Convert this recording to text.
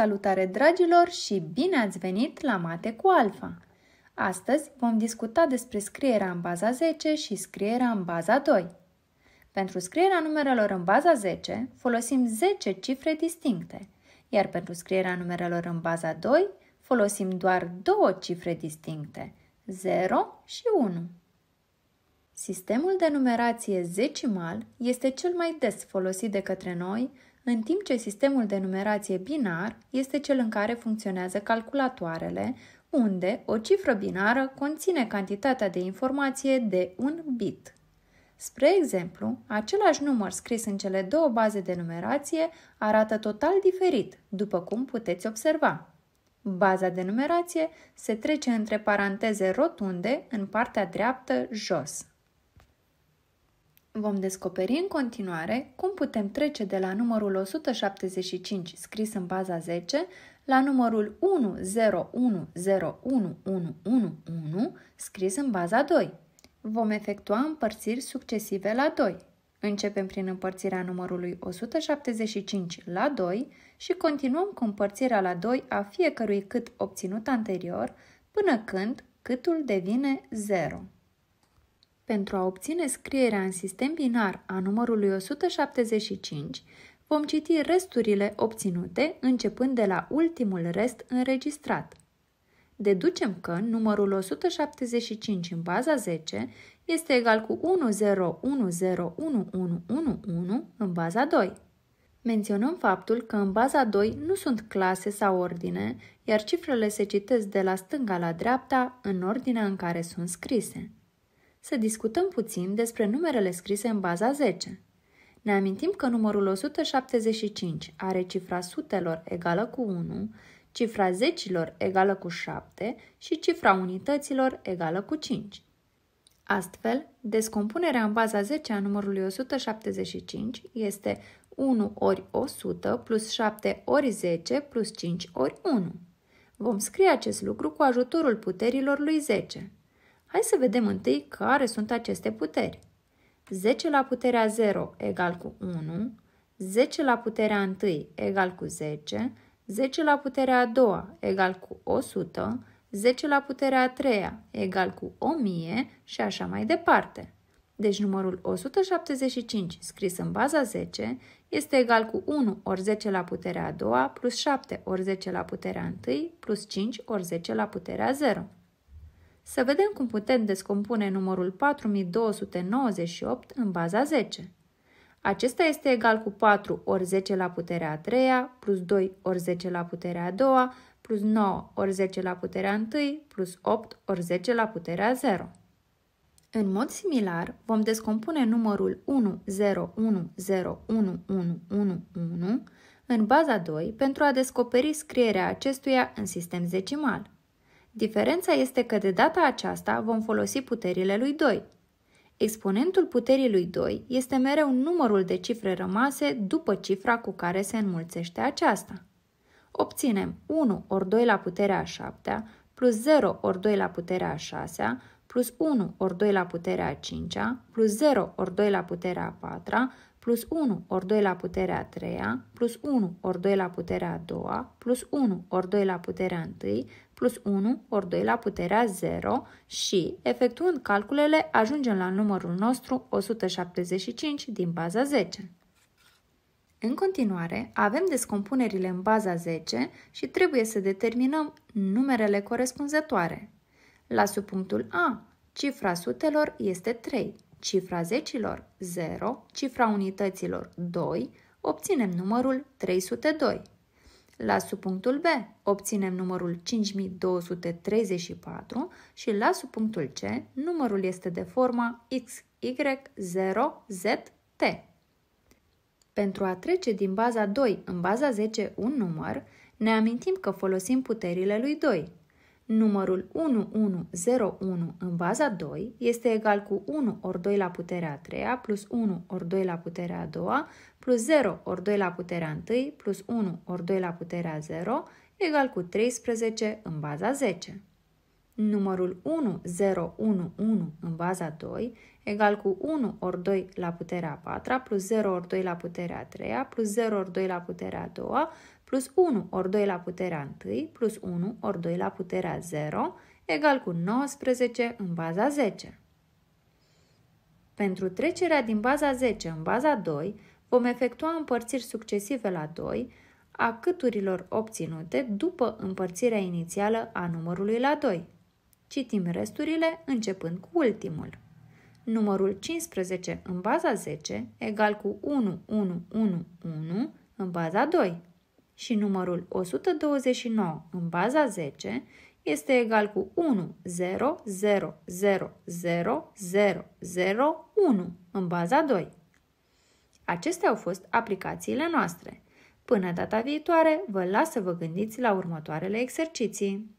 Salutare dragilor și bine ați venit la Mate cu Alfa! Astăzi vom discuta despre scrierea în baza 10 și scrierea în baza 2. Pentru scrierea numerelor în baza 10 folosim 10 cifre distincte, iar pentru scrierea numerelor în baza 2 folosim doar două cifre distincte, 0 și 1. Sistemul de numerație zecimal este cel mai des folosit de către noi în timp ce sistemul de numerație binar este cel în care funcționează calculatoarele, unde o cifră binară conține cantitatea de informație de un bit. Spre exemplu, același număr scris în cele două baze de numerație arată total diferit, după cum puteți observa. Baza de numerație se trece între paranteze rotunde în partea dreaptă jos. Vom descoperi în continuare cum putem trece de la numărul 175 scris în baza 10 la numărul 10101111 scris în baza 2. Vom efectua împărțiri succesive la 2. Începem prin împărțirea numărului 175 la 2 și continuăm cu împărțirea la 2 a fiecărui cât obținut anterior până când câtul devine 0. Pentru a obține scrierea în sistem binar a numărului 175, vom citi resturile obținute începând de la ultimul rest înregistrat. Deducem că numărul 175 în baza 10 este egal cu 10101111 în baza 2. Menționăm faptul că în baza 2 nu sunt clase sau ordine, iar cifrele se citesc de la stânga la dreapta în ordinea în care sunt scrise să discutăm puțin despre numerele scrise în baza 10. Ne amintim că numărul 175 are cifra sutelor egală cu 1, cifra zecilor egală cu 7 și cifra unităților egală cu 5. Astfel, descompunerea în baza 10 a numărului 175 este 1 ori 100 plus 7 ori 10 plus 5 ori 1. Vom scrie acest lucru cu ajutorul puterilor lui 10. Hai să vedem întâi care sunt aceste puteri. 10 la puterea 0 egal cu 1, 10 la puterea 1 egal cu 10, 10 la puterea 2 egal cu 100, 10 la puterea 3 egal cu 1000 și așa mai departe. Deci numărul 175 scris în baza 10 este egal cu 1 ori 10 la puterea 2 plus 7 ori 10 la puterea 1 plus 5 ori 10 la puterea 0. Să vedem cum putem descompune numărul 4298 în baza 10. Acesta este egal cu 4 ori 10 la puterea 3 plus 2 ori 10 la puterea 2 plus 9 ori 10 la puterea 1 plus 8 ori 10 la puterea 0. În mod similar, vom descompune numărul 10101111 în baza 2 pentru a descoperi scrierea acestuia în sistem decimal. Diferența este că de data aceasta vom folosi puterile lui 2. Exponentul puterii lui 2 este mereu numărul de cifre rămase după cifra cu care se înmulțește aceasta. Obținem 1 ori 2 la puterea a 7 plus 0 ori 2 la puterea a 6 plus 1 ori 2 la puterea a 5 plus 0 ori 2 la puterea a 4 plus 1 ori 2 la puterea 3, plus 1 ori 2 la puterea 2, plus 1 ori 2 la puterea 1, plus 1 ori 2 la puterea 0 și, efectuând calculele, ajungem la numărul nostru 175 din baza 10. În continuare, avem descompunerile în baza 10 și trebuie să determinăm numerele corespunzătoare. La subpunctul A, cifra sutelor este 3 cifra zecilor 0, cifra unităților 2, obținem numărul 302. La subpunctul B obținem numărul 5234 și la subpunctul C numărul este de forma XY0ZT. Pentru a trece din baza 2 în baza 10 un număr, ne amintim că folosim puterile lui 2, numărul 1101 în baza 2 este egal cu 1 ori 2 la puterea 3 plus 1 ori 2 la puterea 2 plus 0 ori 2 la puterea 1 plus 1 ori 2 la puterea 0 egal cu 13 în baza 10. Numărul 1011 în baza 2 egal cu 1 ori 2 la puterea 4 plus 0 ori 2 la puterea 3 plus 0 ori 2 la puterea 2 plus 1 ori 2 la puterea 1 plus 1 ori 2 la puterea 0 egal cu 19 în baza 10. Pentru trecerea din baza 10 în baza 2 vom efectua împărțiri succesive la 2 a câturilor obținute după împărțirea inițială a numărului la 2. Citim resturile începând cu ultimul. Numărul 15 în baza 10 egal cu 1111 în baza 2 și numărul 129 în baza 10 este egal cu 1 0 0 0 0 0 0 1 în baza 2. Acestea au fost aplicațiile noastre. Până data viitoare, vă las să vă gândiți la următoarele exerciții.